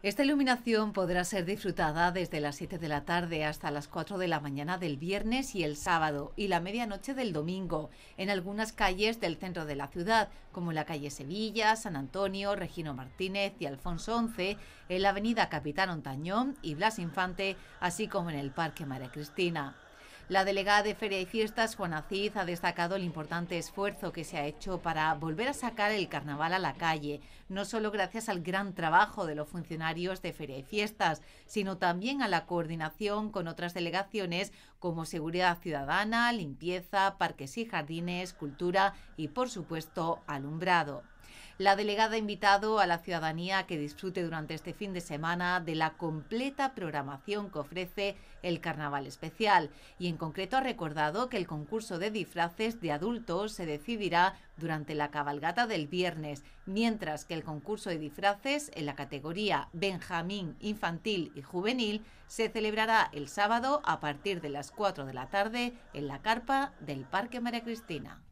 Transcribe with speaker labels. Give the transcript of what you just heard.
Speaker 1: Esta iluminación podrá ser disfrutada desde las 7 de la tarde hasta las 4 de la mañana del viernes y el sábado y la medianoche del domingo en algunas calles del centro de la ciudad, como la calle Sevilla, San Antonio, Regino Martínez y Alfonso XI, en la avenida Capitán Ontañón y Blas Infante, así como en el Parque María Cristina. La delegada de Feria y Fiestas, Juana Cid, ha destacado el importante esfuerzo que se ha hecho para volver a sacar el carnaval a la calle, no solo gracias al gran trabajo de los funcionarios de Feria y Fiestas, sino también a la coordinación con otras delegaciones como Seguridad Ciudadana, Limpieza, Parques y Jardines, Cultura y, por supuesto, Alumbrado. La delegada ha invitado a la ciudadanía a que disfrute durante este fin de semana de la completa programación que ofrece el Carnaval Especial y en concreto ha recordado que el concurso de disfraces de adultos se decidirá durante la cabalgata del viernes, mientras que el concurso de disfraces en la categoría Benjamín infantil y juvenil se celebrará el sábado a partir de las 4 de la tarde en la carpa del Parque María Cristina.